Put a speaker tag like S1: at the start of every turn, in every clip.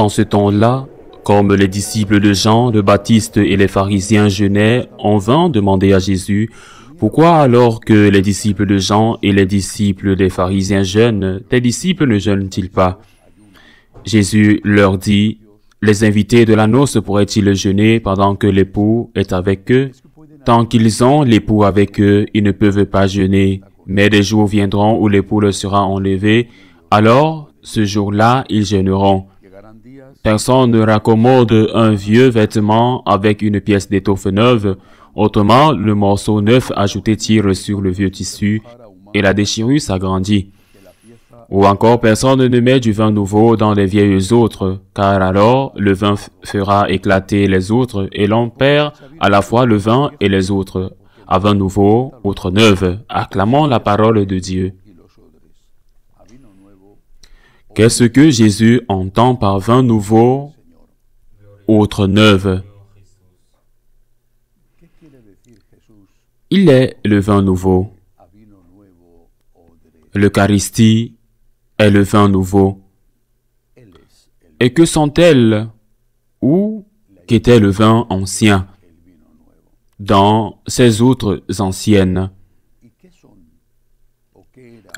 S1: En ce temps-là, comme les disciples de Jean, le Baptiste et les pharisiens jeûnaient, en vain demander à Jésus, pourquoi alors que les disciples de Jean et les disciples des pharisiens jeûnent, tes disciples ne jeûnent-ils pas? Jésus leur dit, les invités de la noce pourraient-ils jeûner pendant que l'époux est avec eux? Tant qu'ils ont l'époux avec eux, ils ne peuvent pas jeûner. Mais des jours viendront où l'époux leur sera enlevé, alors ce jour-là ils jeûneront. Personne ne raccommode un vieux vêtement avec une pièce d'étoffe neuve. Autrement, le morceau neuf ajouté tire sur le vieux tissu et la déchirure s'agrandit. Ou encore, personne ne met du vin nouveau dans les vieilles autres, car alors le vin fera éclater les autres et l'on perd à la fois le vin et les autres. À vin nouveau, autre neuve, acclamons la parole de Dieu. Qu'est-ce que Jésus entend par vin nouveau, autre neuve Il est le vin nouveau. L'Eucharistie est le vin nouveau. Et que sont-elles ou qu'était le vin ancien dans ces autres anciennes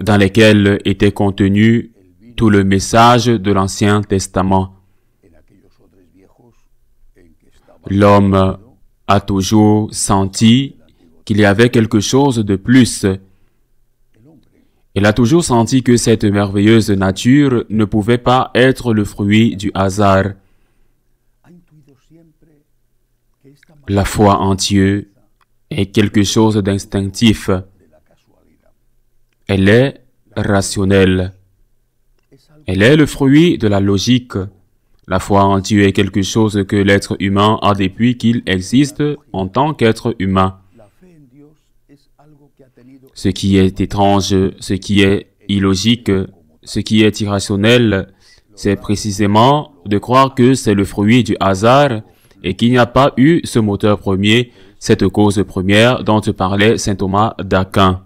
S1: dans lesquelles était contenu tout le message de l'Ancien Testament. L'homme a toujours senti qu'il y avait quelque chose de plus. Il a toujours senti que cette merveilleuse nature ne pouvait pas être le fruit du hasard. La foi en Dieu est quelque chose d'instinctif. Elle est rationnelle. Elle est le fruit de la logique. La foi en Dieu est quelque chose que l'être humain a depuis qu'il existe en tant qu'être humain. Ce qui est étrange, ce qui est illogique, ce qui est irrationnel, c'est précisément de croire que c'est le fruit du hasard et qu'il n'y a pas eu ce moteur premier, cette cause première dont parlait saint Thomas d'Aquin.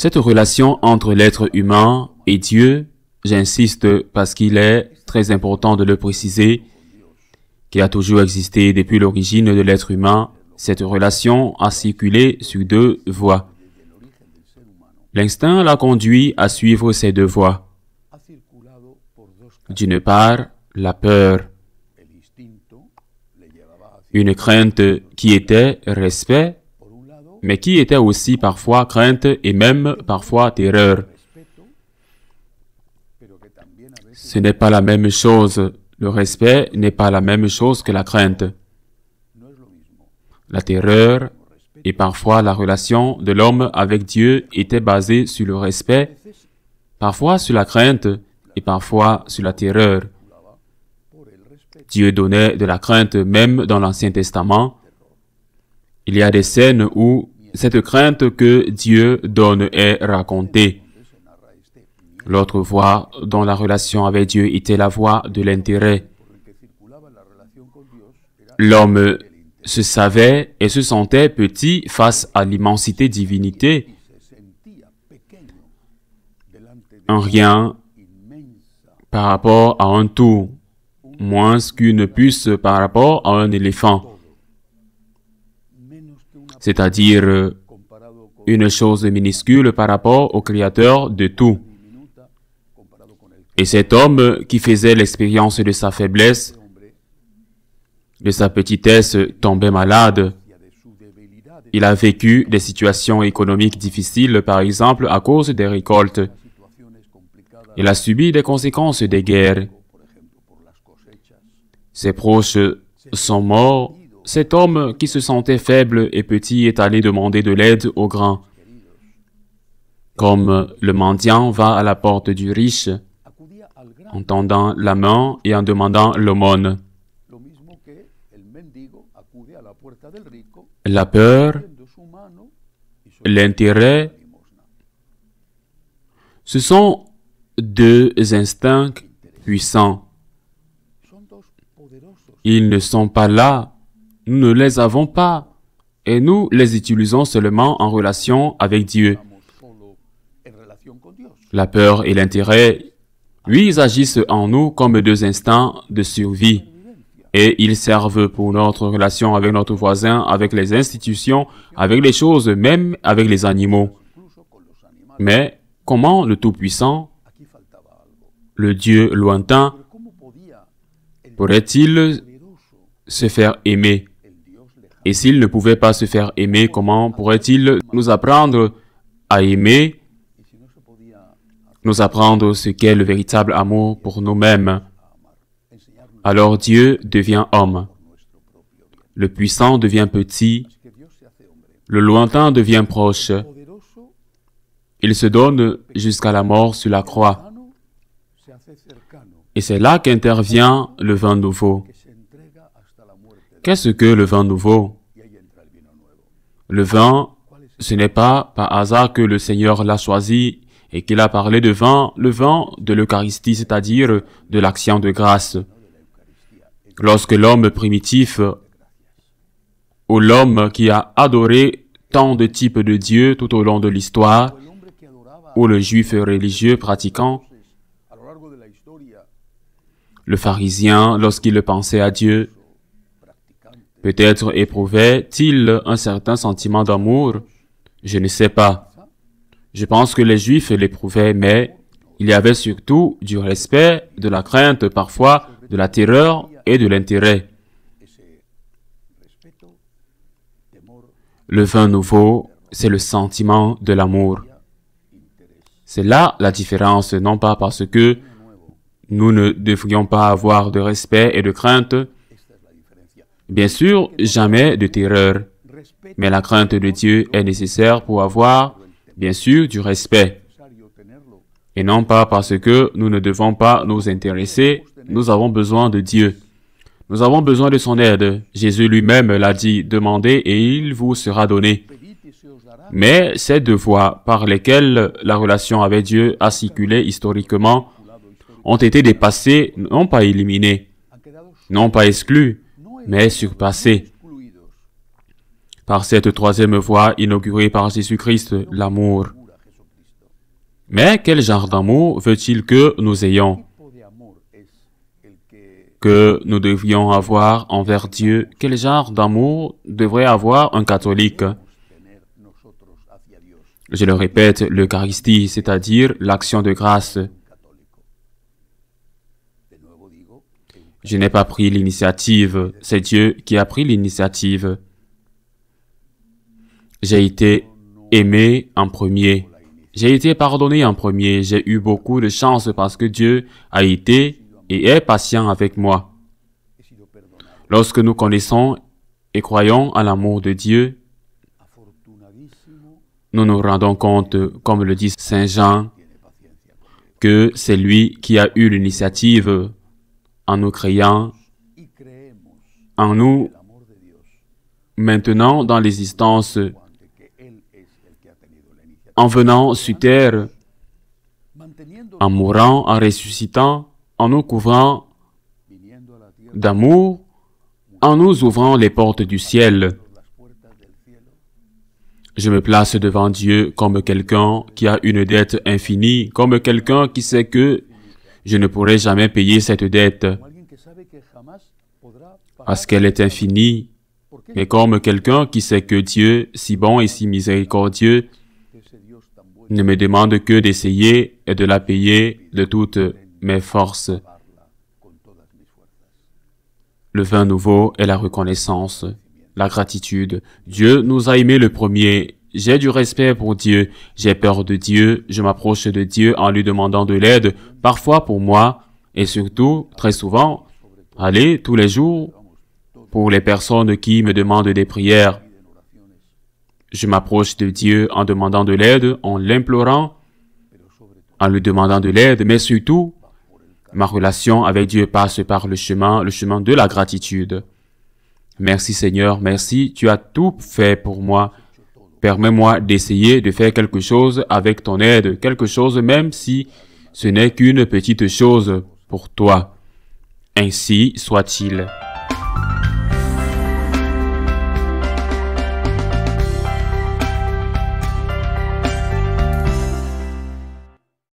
S1: Cette relation entre l'être humain et Dieu, j'insiste parce qu'il est très important de le préciser, qui a toujours existé depuis l'origine de l'être humain, cette relation a circulé sur deux voies. L'instinct l'a conduit à suivre ces deux voies. D'une part, la peur, une crainte qui était respect mais qui était aussi parfois crainte et même parfois terreur. Ce n'est pas la même chose. Le respect n'est pas la même chose que la crainte. La terreur et parfois la relation de l'homme avec Dieu était basée sur le respect, parfois sur la crainte et parfois sur la terreur. Dieu donnait de la crainte même dans l'Ancien Testament il y a des scènes où cette crainte que Dieu donne est racontée. L'autre voie dans la relation avec Dieu était la voie de l'intérêt. L'homme se savait et se sentait petit face à l'immensité divinité. Un rien par rapport à un tout, moins qu'une puce par rapport à un éléphant c'est-à-dire euh, une chose minuscule par rapport au Créateur de tout. Et cet homme qui faisait l'expérience de sa faiblesse, de sa petitesse, tombait malade. Il a vécu des situations économiques difficiles, par exemple, à cause des récoltes. Il a subi des conséquences des guerres. Ses proches sont morts cet homme qui se sentait faible et petit est allé demander de l'aide au grand. Comme le mendiant va à la porte du riche en tendant la main et en demandant l'aumône. La peur, l'intérêt, ce sont deux instincts puissants. Ils ne sont pas là nous ne les avons pas et nous les utilisons seulement en relation avec Dieu. La peur et l'intérêt, lui, agissent en nous comme deux instants de survie et ils servent pour notre relation avec notre voisin, avec les institutions, avec les choses, même avec les animaux. Mais comment le Tout-Puissant, le Dieu lointain, pourrait-il se faire aimer et s'il ne pouvait pas se faire aimer, comment pourrait-il nous apprendre à aimer, nous apprendre ce qu'est le véritable amour pour nous-mêmes Alors Dieu devient homme. Le puissant devient petit. Le lointain devient proche. Il se donne jusqu'à la mort sur la croix. Et c'est là qu'intervient le vin nouveau. Qu'est-ce que le vin nouveau le vin, ce n'est pas par hasard que le Seigneur l'a choisi et qu'il a parlé de vin, le vin de l'Eucharistie, c'est-à-dire de l'action de grâce. Lorsque l'homme primitif ou l'homme qui a adoré tant de types de Dieu tout au long de l'histoire, ou le juif religieux pratiquant, le pharisien, lorsqu'il pensait à Dieu, Peut-être éprouvait-il un certain sentiment d'amour, je ne sais pas. Je pense que les Juifs l'éprouvaient, mais il y avait surtout du respect, de la crainte parfois, de la terreur et de l'intérêt. Le vin nouveau, c'est le sentiment de l'amour. C'est là la différence, non pas parce que nous ne devrions pas avoir de respect et de crainte, Bien sûr, jamais de terreur, mais la crainte de Dieu est nécessaire pour avoir, bien sûr, du respect. Et non pas parce que nous ne devons pas nous intéresser, nous avons besoin de Dieu. Nous avons besoin de son aide. Jésus lui-même l'a dit, demandez et il vous sera donné. Mais ces deux voies par lesquelles la relation avec Dieu a circulé historiquement ont été dépassées, non pas éliminées, non pas exclues, mais surpassé Par cette troisième voie inaugurée par Jésus-Christ, l'amour. Mais quel genre d'amour veut-il que nous ayons Que nous devions avoir envers Dieu Quel genre d'amour devrait avoir un catholique Je le répète, l'Eucharistie, c'est-à-dire l'action de grâce. Je n'ai pas pris l'initiative, c'est Dieu qui a pris l'initiative. J'ai été aimé en premier. J'ai été pardonné en premier. J'ai eu beaucoup de chance parce que Dieu a été et est patient avec moi. Lorsque nous connaissons et croyons à l'amour de Dieu, nous nous rendons compte, comme le dit Saint Jean, que c'est lui qui a eu l'initiative en nous créant en nous maintenant dans l'existence en venant sur terre, en mourant, en ressuscitant, en nous couvrant d'amour, en nous ouvrant les portes du ciel. Je me place devant Dieu comme quelqu'un qui a une dette infinie, comme quelqu'un qui sait que je ne pourrai jamais payer cette dette parce qu'elle est infinie, mais comme quelqu'un qui sait que Dieu, si bon et si miséricordieux, ne me demande que d'essayer et de la payer de toutes mes forces. Le vin nouveau est la reconnaissance, la gratitude. Dieu nous a aimés le premier j'ai du respect pour Dieu, j'ai peur de Dieu, je m'approche de Dieu en lui demandant de l'aide, parfois pour moi, et surtout, très souvent, allez, tous les jours, pour les personnes qui me demandent des prières. Je m'approche de Dieu en demandant de l'aide, en l'implorant, en lui demandant de l'aide, mais surtout, ma relation avec Dieu passe par le chemin, le chemin de la gratitude. Merci Seigneur, merci, tu as tout fait pour moi. Permets-moi d'essayer de faire quelque chose avec ton aide, quelque chose même si ce n'est qu'une petite chose pour toi. Ainsi soit-il.